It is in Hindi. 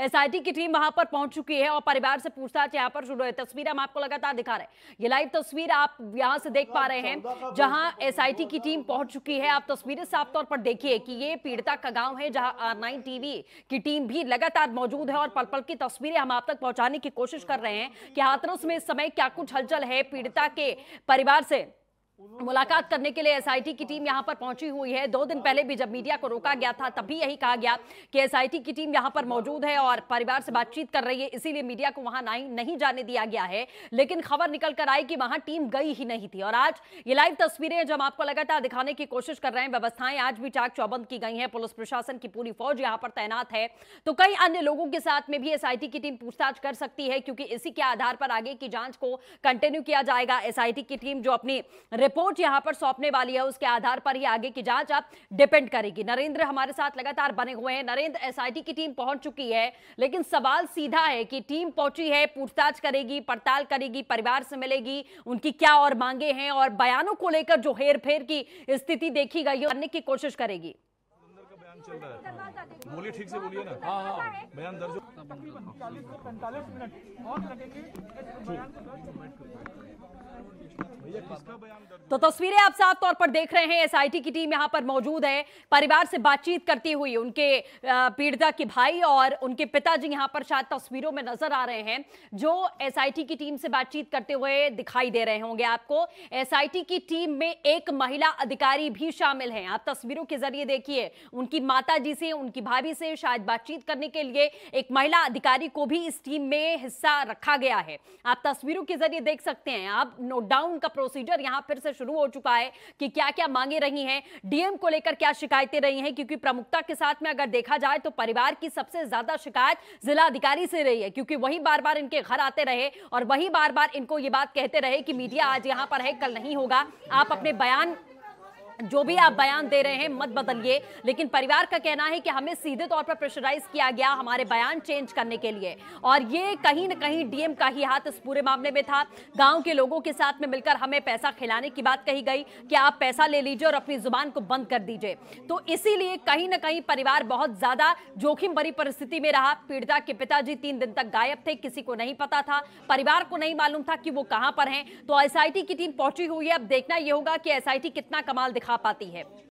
एसआईटी की टीम वहां पर पहुंच चुकी है और परिवार से पूछताछ यहाँ पर शुरू है तस्वीर हम आपको लगातार दिखा रहे हैं ये लाइव तस्वीर आप यहाँ से देख पा रहे हैं जहां एसआईटी की टीम पहुंच चुकी है आप तस्वीरें साफ तौर पर देखिए कि ये पीड़िता का गांव है जहां आर नाइन टीवी की टीम भी लगातार मौजूद है और पल पल की तस्वीरें हम आप तक पहुंचाने की कोशिश कर रहे हैं कि हाथरस में इस समय क्या कुछ हलचल है पीड़िता के परिवार से मुलाकात करने के लिए एसआईटी की टीम यहां पर पहुंची हुई है दो दिन पहले भी जब मीडिया को रोका गया था तब भी यही कहा गया कि एसआईटी की टीम यहां पर मौजूद है और परिवार से बातचीत कर रही है इसीलिए मीडिया को वहां नहीं नहीं जाने दिया गया है लेकिन खबर निकल कर आई कि वहां टीम गई ही नहीं थी और आज ये लाइव तस्वीरें जब आपको लगातार दिखाने की कोशिश कर रहे हैं व्यवस्थाएं आज भी चाक चौबंद की गई है पुलिस प्रशासन की पूरी फौज यहाँ पर तैनात है तो कई अन्य लोगों के साथ में भी एस की टीम पूछताछ कर सकती है क्योंकि इसी के आधार पर आगे की जांच को कंटिन्यू किया जाएगा एस की टीम जो अपनी रिपोर्ट यहां पर सौंपने वाली है उसके आधार पर ही आगे की जांच अब डिपेंड करेगी नरेंद्र हमारे साथ लगातार बने हुए हैं नरेंद्र एसआईटी की टीम पहुंच चुकी है लेकिन सवाल सीधा है कि टीम पहुंची है पूछताछ करेगी पड़ताल करेगी परिवार से मिलेगी उनकी क्या और मांगे हैं और बयानों को लेकर जो हेर की स्थिति देखी गई करने की कोशिश करेगी बोलिए ठीक से बोलिए ना हाँ हाँ बयान दर्ज तकरीबन चालीस से पैंतालीस मिनट और लगेंगे तो तस्वीरें आप साफ तौर पर देख रहे हैं एसआईटी की टीम यहां पर मौजूद है परिवार से बातचीत करती हुई उनके पीड़िता के भाई और उनके पिताजी यहां पर शायद तस्वीरों में नजर आ रहे हैं जो एसआईटी की टीम से बातचीत करते हुए दिखाई दे रहे होंगे आपको एसआईटी की टीम में एक महिला अधिकारी भी शामिल है आप तस्वीरों के जरिए देखिए उनकी माता जी से उनकी भाभी से शायद बातचीत करने के लिए एक महिला अधिकारी को भी इस टीम में हिस्सा रखा गया है आप तस्वीरों के जरिए देख सकते हैं आप नोट डाउन का प्रोसीजर प्रोसीजर यहां फिर से शुरू हो चुका है कि क्या क्या मांगे रही हैं डीएम को लेकर क्या शिकायतें रही हैं क्योंकि प्रमुखता के साथ में अगर देखा जाए तो परिवार की सबसे ज्यादा शिकायत जिलाधिकारी से रही है क्योंकि वही बार बार इनके घर आते रहे और वही बार बार इनको ये बात कहते रहे कि मीडिया आज यहाँ पर है कल नहीं होगा आप अपने बयान जो भी आप बयान दे रहे हैं मत बदलिए लेकिन परिवार का कहना है कि हमें सीधे तौर पर प्रेशराइज किया गया हमारे बयान चेंज करने के लिए और ये कहीं ना कहीं डीएम का ही हाथ इस पूरे मामले में था गांव के लोगों के साथ में मिलकर हमें पैसा खिलाने की बात कही गई कि आप पैसा ले लीजिए और अपनी जुबान को बंद कर दीजिए तो इसीलिए कहीं ना कहीं परिवार बहुत ज्यादा जोखिम भरी परिस्थिति में रहा पीड़िता के पिताजी तीन दिन तक गायब थे किसी को नहीं पता था परिवार को नहीं मालूम था कि वो कहां पर हैं तो एसआईटी की टीम पहुंची हुई है अब देखना यह होगा कि एसआईटी कितना कमाल दिखा दिखा पाती है